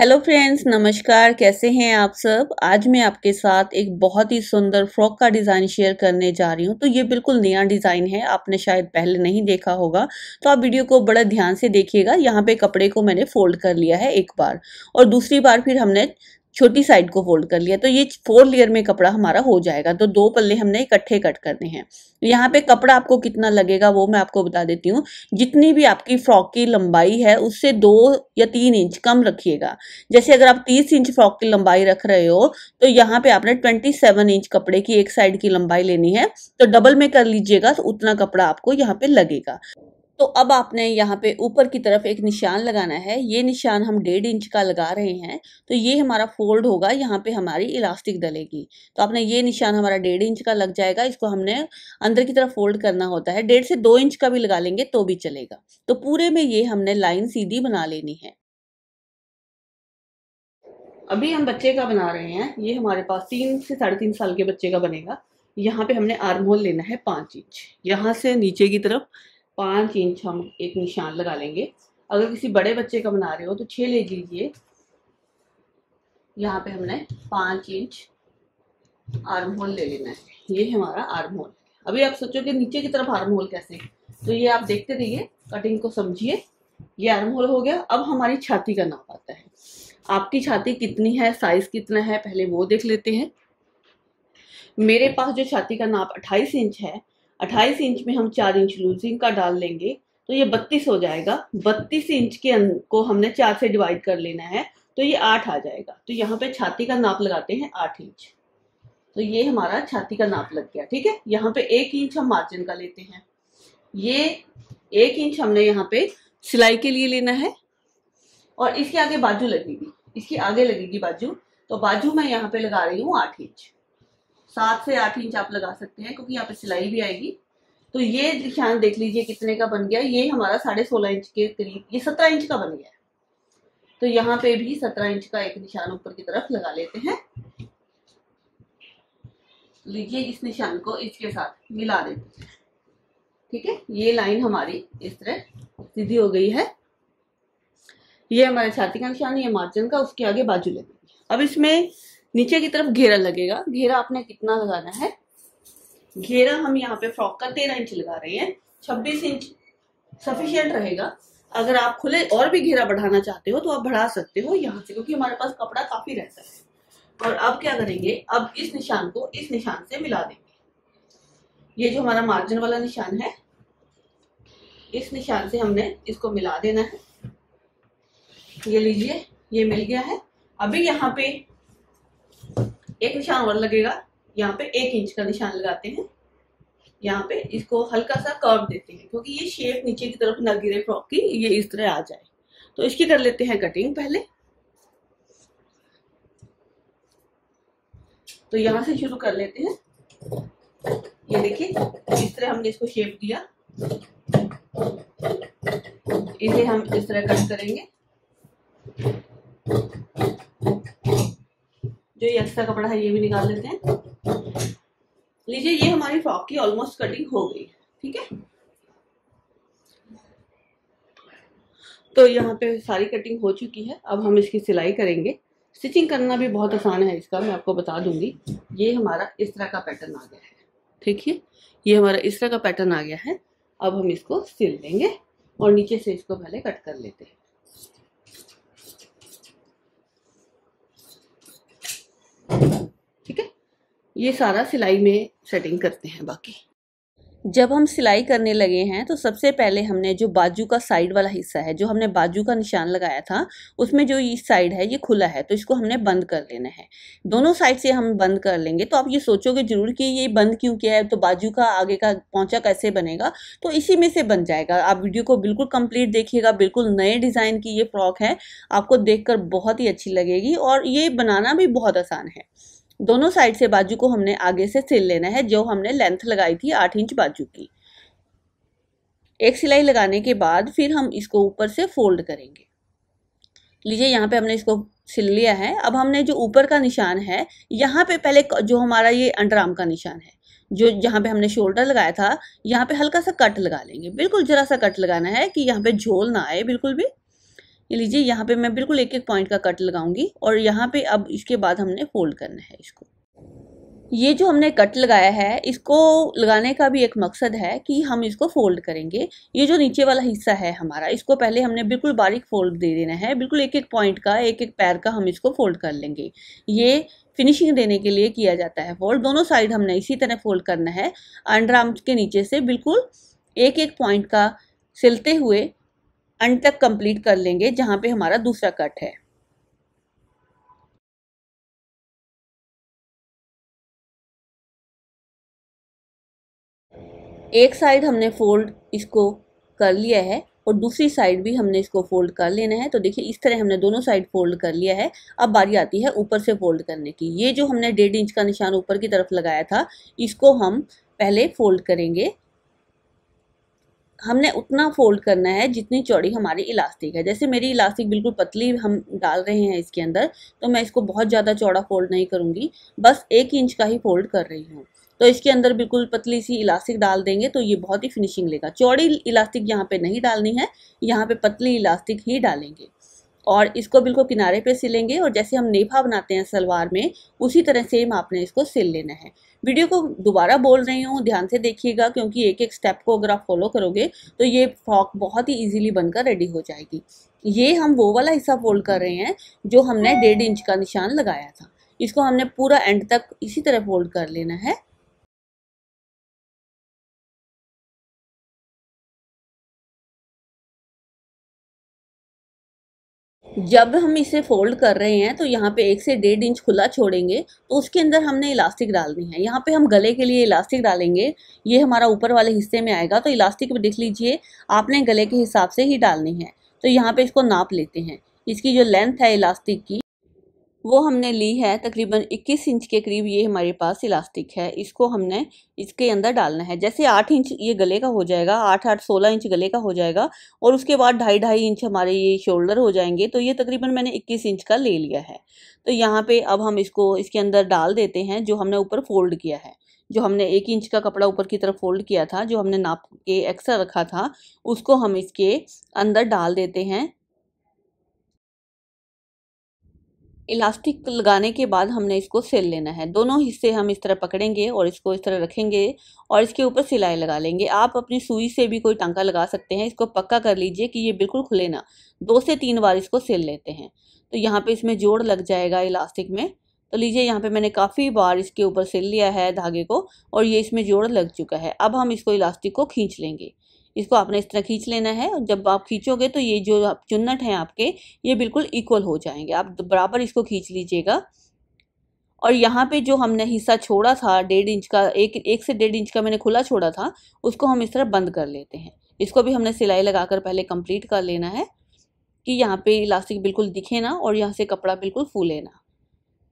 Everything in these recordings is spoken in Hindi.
हेलो फ्रेंड्स नमस्कार कैसे हैं आप सब आज मैं आपके साथ एक बहुत ही सुंदर फ्रॉक का डिज़ाइन शेयर करने जा रही हूं तो ये बिल्कुल नया डिज़ाइन है आपने शायद पहले नहीं देखा होगा तो आप वीडियो को बड़ा ध्यान से देखिएगा यहाँ पे कपड़े को मैंने फोल्ड कर लिया है एक बार और दूसरी बार फिर हमने छोटी साइड को फोल्ड कर लिया तो ये फोर लेयर में कपड़ा हमारा हो जाएगा तो दो पल्ले हमने इकट्ठे कट करने हैं यहाँ पे कपड़ा आपको कितना लगेगा वो मैं आपको बता देती हूँ जितनी भी आपकी फ्रॉक की लंबाई है उससे दो या तीन इंच कम रखिएगा जैसे अगर आप तीस इंच फ्रॉक की लंबाई रख रहे हो तो यहाँ पे आपने ट्वेंटी सेवन इंच कपड़े की एक साइड की लंबाई लेनी है तो डबल में कर लीजिएगा तो उतना कपड़ा आपको यहाँ पे लगेगा तो अब आपने यहाँ पे ऊपर की तरफ एक निशान लगाना है ये निशान हम डेढ़ इंच का लगा रहे हैं तो ये हमारा फोल्ड होगा यहाँ पे हमारी इलास्टिक डलेगी तो आपने ये निशान हमारा डेढ़ इंच का लग जाएगा इसको हमने अंदर की तरफ फोल्ड करना होता है डेढ़ से दो इंच का भी लगा लेंगे तो भी चलेगा तो पूरे में ये हमने लाइन सीधी बना लेनी है अभी हम बच्चे का बना रहे हैं ये हमारे पास तीन से साढ़े तीन साल के बच्चे का बनेगा यहाँ पे हमने आर्म होल लेना है पांच इंच यहाँ से नीचे की तरफ पाँच इंच हम एक निशान लगा लेंगे अगर किसी बड़े बच्चे का बना रहे हो तो छः ले लीजिए यहाँ पे हमने पाँच इंच आर्म होल ले लेना है ये हमारा आर्म होल अभी आप सोचोगे नीचे की तरफ आर्म होल कैसे तो ये आप देखते रहिए कटिंग को समझिए ये आर्म होल हो गया अब हमारी छाती का नाप आता है आपकी छाती कितनी है साइज कितना है पहले वो देख लेते हैं मेरे पास जो छाती का नाप 28 इंच है अट्ठाईस इंच में हम चार इंच लूजिंग का डाल लेंगे तो ये बत्तीस हो जाएगा बत्तीस इंच के अं-, को हमने चार से डिवाइड कर लेना है तो ये आठ आ जाएगा तो यहाँ पे छाती का नाप लगाते हैं आठ इंच तो ये हमारा छाती का नाप लग गया ठीक है यहाँ पे एक इंच हम मार्जिन का लेते हैं ये एक इंच हमने यहाँ पे सिलाई के लिए लेना है और इसके आगे बाजू लगेगी इसकी आगे लगेगी बाजू तो बाजू मैं यहाँ पे लगा रही हूँ आठ इंच सात से आठ इंच आप लगा सकते हैं क्योंकि यहाँ पे सिलाई भी आएगी तो ये निशान देख लीजिए कितने का बन गया ये हमारा साढ़े सोलह इंच के करीब ये सत्रह इंच का बन गया है तो यहाँ पे भी सत्रह इंच का एक निशान ऊपर की तरफ लगा लेते हैं लीजिए इस निशान को इसके साथ मिला देते हैं ठीक है ये लाइन हमारी इस तरह सीधी हो गई है ये हमारे छाती का निशान ये मार्जिन का उसके आगे बाजू लगेगी अब इसमें नीचे की तरफ घेरा लगेगा घेरा आपने कितना लगाना है घेरा हम यहाँ पे फ्रॉक का तेरह इंच लगा रहे हैं छब्बीस इंच सफिशियंट रहेगा अगर आप खुले और भी घेरा बढ़ाना चाहते हो तो आप बढ़ा सकते हो यहाँ से क्योंकि हमारे पास कपड़ा काफी रहता है और अब क्या करेंगे अब इस निशान को इस निशान से मिला देंगे ये जो हमारा मार्जिन वाला निशान है इस निशान से हमने इसको मिला देना है ये लीजिए ये मिल गया है अभी यहाँ पे एक निशान और लगेगा यहाँ पे एक इंच का निशान लगाते हैं यहाँ पे इसको हल्का सा कर्व देते हैं क्योंकि ये शेप नीचे की तरफ ना गिरे फ्रॉक की ये इस तरह आ जाए तो इसकी कर लेते हैं कटिंग पहले तो यहां से शुरू कर लेते हैं ये देखिए इस तरह हमने इसको शेप दिया इसे हम इस तरह कट करेंगे जो ये एक्स्ट्रा अच्छा कपड़ा है ये भी निकाल लेते हैं लीजिए ये हमारी फ्रॉक की ऑलमोस्ट कटिंग हो गई ठीक है तो यहाँ पे सारी कटिंग हो चुकी है अब हम इसकी सिलाई करेंगे स्टिचिंग करना भी बहुत आसान है इसका मैं आपको बता दूंगी ये हमारा इस तरह का पैटर्न आ गया है ठीक है ये हमारा इस तरह का पैटर्न आ गया है अब हम इसको सिल देंगे और नीचे से इसको पहले कट कर लेते हैं ये सारा सिलाई में सेटिंग करते हैं बाकी जब हम सिलाई करने लगे हैं तो सबसे पहले हमने जो बाजू का साइड वाला हिस्सा है जो हमने बाजू का निशान लगाया था उसमें जो ये साइड है ये खुला है तो इसको हमने बंद कर लेना है दोनों साइड से हम बंद कर लेंगे तो आप ये सोचोगे जरूर कि ये बंद क्यों किया है तो बाजू का आगे का पहुंचा कैसे बनेगा तो इसी में से बन जाएगा आप वीडियो को बिल्कुल कम्प्लीट देखिएगा बिल्कुल नए डिज़ाइन की ये फ्रॉक है आपको देख बहुत ही अच्छी लगेगी और ये बनाना भी बहुत आसान है दोनों साइड से बाजू को हमने आगे से सिल लेना है जो हमने लेंथ लगाई थी आठ इंच बाजू की एक सिलाई लगाने के बाद फिर हम इसको ऊपर से फोल्ड करेंगे लीजिए यहाँ पे हमने इसको सिल लिया है अब हमने जो ऊपर का निशान है यहाँ पे पहले जो हमारा ये अंडर आर्म का निशान है जो जहाँ पे हमने शोल्डर लगाया था यहाँ पे हल्का सा कट लगा लेंगे बिल्कुल जरा सा कट लगाना है कि यहाँ पे झोल ना आए बिल्कुल भी ये लीजिए यहाँ पे मैं बिल्कुल एक एक पॉइंट का कट लगाऊंगी और यहाँ पे अब इसके बाद हमने फोल्ड करना है इसको ये जो हमने कट लगाया है इसको लगाने का भी एक मकसद है कि हम इसको फोल्ड करेंगे ये जो नीचे वाला हिस्सा है हमारा इसको पहले हमने बिल्कुल बारीक फोल्ड दे देना है बिल्कुल एक एक पॉइंट का एक एक पैर का हम इसको फोल्ड कर लेंगे ये फिनिशिंग देने के लिए किया जाता है फोल्ड दोनों साइड हमने इसी तरह फोल्ड करना है अंडर आर्म के नीचे से बिल्कुल एक एक पॉइंट का सिलते हुए अंत तक कंप्लीट कर लेंगे जहाँ पे हमारा दूसरा कट है एक साइड हमने फोल्ड इसको कर लिया है और दूसरी साइड भी हमने इसको फोल्ड कर लेना है तो देखिए इस तरह हमने दोनों साइड फोल्ड कर लिया है अब बारी आती है ऊपर से फोल्ड करने की ये जो हमने डेढ़ इंच का निशान ऊपर की तरफ लगाया था इसको हम पहले फोल्ड करेंगे हमने उतना फोल्ड करना है जितनी चौड़ी हमारी इलास्टिक है जैसे मेरी इलास्टिक बिल्कुल पतली हम डाल रहे हैं इसके अंदर तो मैं इसको बहुत ज़्यादा चौड़ा फोल्ड नहीं करूँगी बस एक इंच का ही फोल्ड कर रही हूँ तो इसके अंदर बिल्कुल पतली सी इलास्टिक डाल देंगे तो ये बहुत ही फिनिशिंग लेगा चौड़ी इलास्टिक यहाँ पे नहीं डालनी है यहाँ पे पतली इलास्टिक ही डालेंगे और इसको बिल्कुल किनारे पे सिलेंगे और जैसे हम नेफा बनाते हैं सलवार में उसी तरह सेम आपने इसको सिल लेना है वीडियो को दोबारा बोल रही हूँ ध्यान से देखिएगा क्योंकि एक एक स्टेप को अगर आप फॉलो करोगे तो ये फ्रॉक बहुत ही इजीली बनकर रेडी हो जाएगी ये हम वो वाला हिस्सा फोल्ड कर रहे हैं जो हमने डेढ़ इंच का निशान लगाया था इसको हमने पूरा एंड तक इसी तरह फोल्ड कर लेना है जब हम इसे फोल्ड कर रहे हैं तो यहाँ पे एक से डेढ़ इंच खुला छोड़ेंगे तो उसके अंदर हमने इलास्टिक डालनी है यहाँ पे हम गले के लिए इलास्टिक डालेंगे ये हमारा ऊपर वाले हिस्से में आएगा तो इलास्टिक देख लीजिए आपने गले के हिसाब से ही डालनी है तो यहाँ पे इसको नाप लेते हैं इसकी जो लेंथ है इलास्टिक की वो हमने ली है तकरीबन 21 इंच के करीब ये हमारे पास इलास्टिक है इसको हमने इसके अंदर डालना है जैसे आठ इंच ये गले का हो जाएगा आठ आठ सोलह इंच गले का हो जाएगा और उसके बाद ढाई ढाई इंच हमारे ये शोल्डर हो जाएंगे तो ये तकरीबन मैंने इक्कीस इंच का ले लिया है तो यहाँ पे अब हम इसको इसके अंदर डाल देते हैं जो हमने ऊपर फोल्ड किया है जो हमने एक इंच का कपड़ा ऊपर की तरफ फोल्ड किया था जो हमने नाप के एक्स्ट्रा रखा था उसको हम इसके अंदर डाल देते हैं इलास्टिक लगाने के बाद हमने इसको सेल लेना है दोनों हिस्से हम इस तरह पकड़ेंगे और इसको इस तरह रखेंगे और इसके ऊपर सिलाई लगा लेंगे आप अपनी सुई से भी कोई टांका लगा सकते हैं इसको पक्का कर लीजिए कि ये बिल्कुल खुले ना दो से तीन बार इसको सेल लेते हैं तो यहाँ पे इसमें जोड़ लग जाएगा इलास्टिक में तो लीजिए यहाँ पर मैंने काफ़ी बार इसके ऊपर सिल लिया है धागे को और ये इसमें जोड़ लग चुका है अब हम इसको इलास्टिक को खींच लेंगे इसको आपने इस तरह खींच लेना है और जब आप खींचोगे तो ये जो चुन्नट हैं आपके ये बिल्कुल इक्वल हो जाएंगे आप बराबर इसको खींच लीजिएगा और यहाँ पे जो हमने हिस्सा छोड़ा था डेढ़ इंच का एक एक से डेढ़ इंच का मैंने खुला छोड़ा था उसको हम इस तरह बंद कर लेते हैं इसको भी हमने सिलाई लगाकर पहले कंप्लीट कर लेना है कि यहाँ पे इलास्टिक बिल्कुल दिखे ना और यहाँ से कपड़ा बिल्कुल फूले ना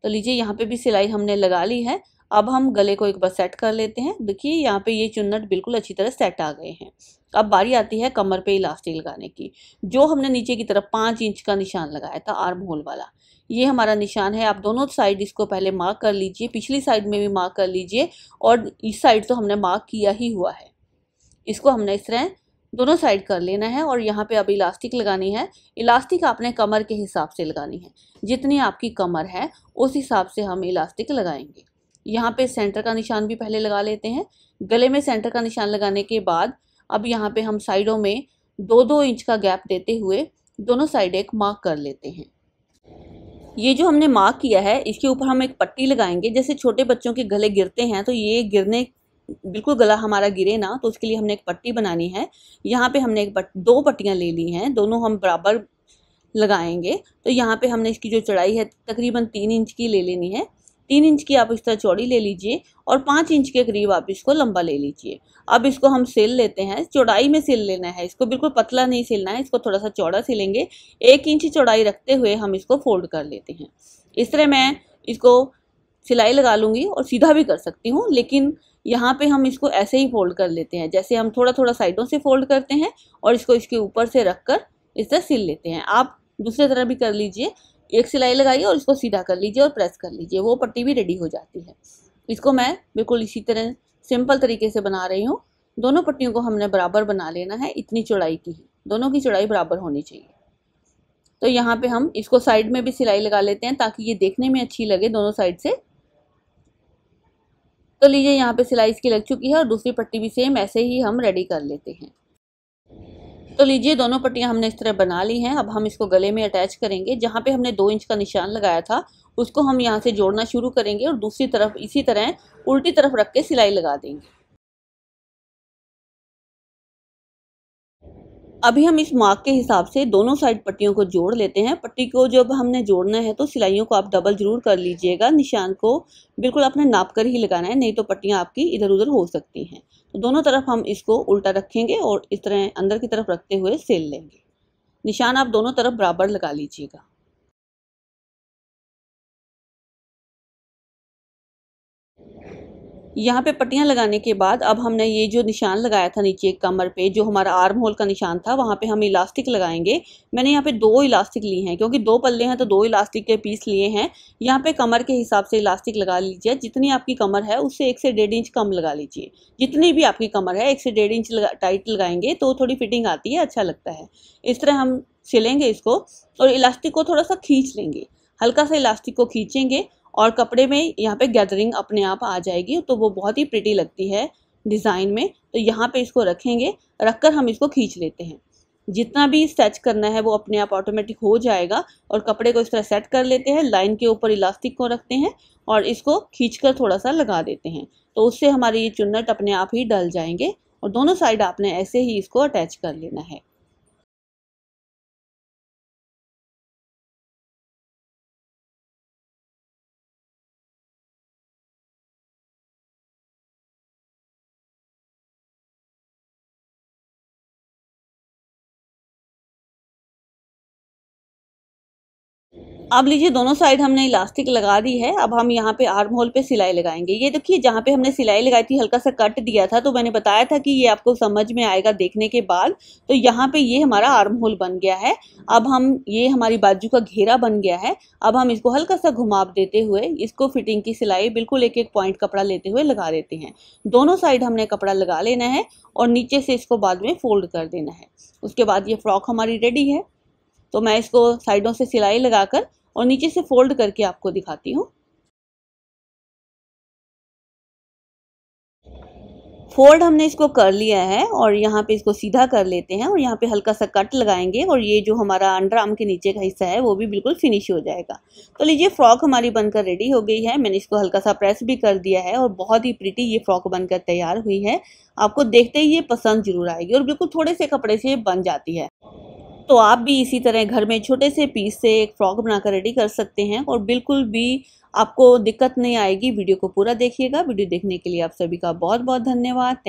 तो लीजिए यहाँ पे भी सिलाई हमने लगा ली है अब हम गले को एक बार सेट कर लेते हैं देखिए यहाँ पे ये चुन्नट बिल्कुल अच्छी तरह सेट आ गए हैं अब बारी आती है कमर पे इलास्टिक लगाने की जो हमने नीचे की तरफ पाँच इंच का निशान लगाया था आर्म होल वाला ये हमारा निशान है आप दोनों साइड इसको पहले मार्क कर लीजिए पिछली साइड में भी मार्क कर लीजिए और इस साइड तो हमने मार्क किया ही हुआ है इसको हमने इस तरह दोनों साइड कर लेना है और यहाँ पे अब इलास्टिक लगानी है इलास्टिक आपने कमर के हिसाब से लगानी है जितनी आपकी कमर है उस हिसाब से हम इलास्टिक लगाएंगे यहाँ पे सेंटर का निशान भी पहले लगा लेते हैं गले में सेंटर का निशान लगाने के बाद अब यहाँ पे हम साइडों में दो दो इंच का गैप देते हुए दोनों साइड एक मार्क कर लेते हैं ये जो हमने मार्क किया है इसके ऊपर हम एक पट्टी लगाएंगे जैसे छोटे बच्चों के गले गिरते हैं तो ये गिरने बिल्कुल गला हमारा गिरे ना तो उसके लिए हमने एक पट्टी बनानी है यहाँ पे हमने एक पट, दो पट्टियाँ ले ली हैं दोनों हम बराबर लगाएंगे तो यहाँ पे हमने इसकी जो चढ़ाई है तकरीबन तीन इंच की ले लेनी है तीन इंच की आप इस तरह चौड़ी ले लीजिए और पाँच इंच के करीब आप इसको लंबा ले लीजिए अब इसको हम सिल लेते हैं चौड़ाई में सिल लेना है इसको बिल्कुल पतला नहीं सिलना है इसको थोड़ा सा चौड़ा सिलेंगे एक इंच चौड़ाई रखते हुए हम इसको फोल्ड कर लेते हैं इस तरह मैं इसको सिलाई लगा लूँगी और सीधा भी कर सकती हूँ लेकिन यहाँ पे हम इसको ऐसे ही फोल्ड कर लेते हैं जैसे हम थोड़ा थोड़ा साइडों से फोल्ड करते हैं और इसको इसके ऊपर से रख कर इस तरह सिल लेते हैं आप दूसरे तरह भी कर लीजिए एक सिलाई लगाइए और इसको सीधा कर लीजिए और प्रेस कर लीजिए वो पट्टी भी रेडी हो जाती है इसको मैं बिल्कुल इसी तरह सिंपल तरीके से बना रही हूँ दोनों पट्टियों को हमने बराबर बना लेना है इतनी चौड़ाई की दोनों की चौड़ाई बराबर होनी चाहिए तो यहाँ पे हम इसको साइड में भी सिलाई लगा लेते हैं ताकि ये देखने में अच्छी लगे दोनों साइड से तो लीजिए यहाँ पे सिलाई इसकी लग चुकी है और दूसरी पट्टी भी सेम ऐसे ही हम रेडी कर लेते हैं तो लीजिए दोनों पट्टियाँ हमने इस तरह बना ली हैं अब हम इसको गले में अटैच करेंगे जहाँ पे हमने दो इंच का निशान लगाया था उसको हम यहाँ से जोड़ना शुरू करेंगे और दूसरी तरफ इसी तरह उल्टी तरफ रख के सिलाई लगा देंगे अभी हम इस मार्क के हिसाब से दोनों साइड पट्टियों को जोड़ लेते हैं पट्टी को जब हमने जोड़ना है तो सिलाइयों को आप डबल ज़रूर कर लीजिएगा निशान को बिल्कुल आपने नाप कर ही लगाना है नहीं तो पट्टियाँ आपकी इधर उधर हो सकती हैं तो दोनों तरफ हम इसको उल्टा रखेंगे और इस तरह अंदर की तरफ रखते हुए सेल लेंगे निशान आप दोनों तरफ बराबर लगा लीजिएगा यहाँ पे पट्टियाँ लगाने के बाद अब हमने ये जो निशान लगाया था नीचे कमर पे जो हमारा आर्म होल का निशान था वहाँ पे हम इलास्टिक लगाएंगे मैंने यहाँ पे दो इलास्टिक लिए हैं क्योंकि दो पल्ले हैं तो दो इलास्टिक के पीस लिए हैं यहाँ पे कमर के हिसाब से इलास्टिक लगा लीजिए जितनी आपकी कमर है उससे एक से डेढ़ इंच कम लगा लीजिए जितनी भी आपकी कमर है एक से डेढ़ इंच लगा, टाइट लगाएंगे तो थोड़ी फिटिंग आती है अच्छा लगता है इस तरह हम सिलेंगे इसको और इलास्टिक को थोड़ा सा खींच लेंगे हल्का सा इलास्टिक को खींचेंगे और कपड़े में यहाँ पे गैदरिंग अपने आप आ जाएगी तो वो बहुत ही प्रिटी लगती है डिज़ाइन में तो यहाँ पे इसको रखेंगे रखकर हम इसको खींच लेते हैं जितना भी स्ट्रेच करना है वो अपने आप ऑटोमेटिक हो जाएगा और कपड़े को इस तरह सेट कर लेते हैं लाइन के ऊपर इलास्टिक को रखते हैं और इसको खींच कर थोड़ा सा लगा देते हैं तो उससे हमारे ये चुन्नट अपने आप ही डल जाएंगे और दोनों साइड आपने ऐसे ही इसको अटैच कर लेना है अब लीजिए दोनों साइड हमने इलास्टिक लगा दी है अब हम यहाँ पे आर्म होल पे सिलाई लगाएंगे ये देखिए जहाँ पे हमने सिलाई लगाई थी हल्का सा कट दिया था तो मैंने बताया था कि ये आपको समझ में आएगा देखने के बाद तो यहाँ पे ये हमारा आर्म होल बन गया है अब हम ये हमारी बाजू का घेरा बन गया है अब हम इसको हल्का सा घुमाव देते हुए इसको फिटिंग की सिलाई बिल्कुल एक एक पॉइंट कपड़ा लेते हुए लगा देते हैं दोनों साइड हमने कपड़ा लगा लेना है और नीचे से इसको बाद में फोल्ड कर देना है उसके बाद ये फ्रॉक हमारी रेडी है तो मैं इसको साइडों से सिलाई लगाकर और नीचे से फोल्ड करके आपको दिखाती हूँ फोल्ड हमने इसको कर लिया है और यहाँ पे इसको सीधा कर लेते हैं और यहाँ पे हल्का सा कट लगाएंगे और ये जो हमारा अंडर आर्म के नीचे का हिस्सा है वो भी बिल्कुल फिनिश हो जाएगा तो लीजिए फ्रॉक हमारी बनकर रेडी हो गई है मैंने इसको हल्का सा प्रेस भी कर दिया है और बहुत ही प्रिटी ये फ्रॉक बनकर तैयार हुई है आपको देखते ही ये पसंद जरूर आएगी और बिल्कुल थोड़े से कपड़े से बन जाती है तो आप भी इसी तरह घर में छोटे से पीस से एक फ्रॉक बनाकर रेडी कर सकते हैं और बिल्कुल भी आपको दिक्कत नहीं आएगी वीडियो को पूरा देखिएगा वीडियो देखने के लिए आप सभी का बहुत बहुत धन्यवाद